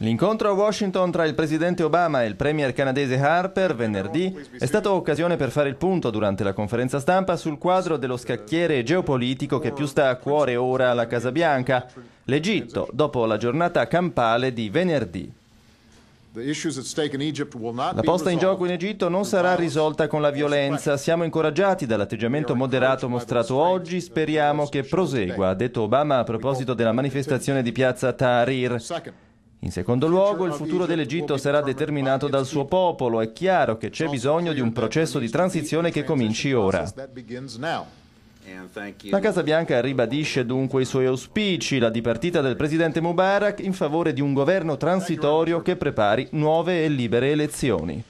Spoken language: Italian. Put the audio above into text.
L'incontro a Washington tra il presidente Obama e il premier canadese Harper venerdì è stata occasione per fare il punto durante la conferenza stampa sul quadro dello scacchiere geopolitico che più sta a cuore ora alla Casa Bianca, l'Egitto, dopo la giornata campale di venerdì. La posta in gioco in Egitto non sarà risolta con la violenza. Siamo incoraggiati dall'atteggiamento moderato mostrato oggi. Speriamo che prosegua, ha detto Obama a proposito della manifestazione di piazza Tahrir. In secondo luogo, il futuro dell'Egitto sarà determinato dal suo popolo. È chiaro che c'è bisogno di un processo di transizione che cominci ora. La Casa Bianca ribadisce dunque i suoi auspici, la dipartita del presidente Mubarak in favore di un governo transitorio che prepari nuove e libere elezioni.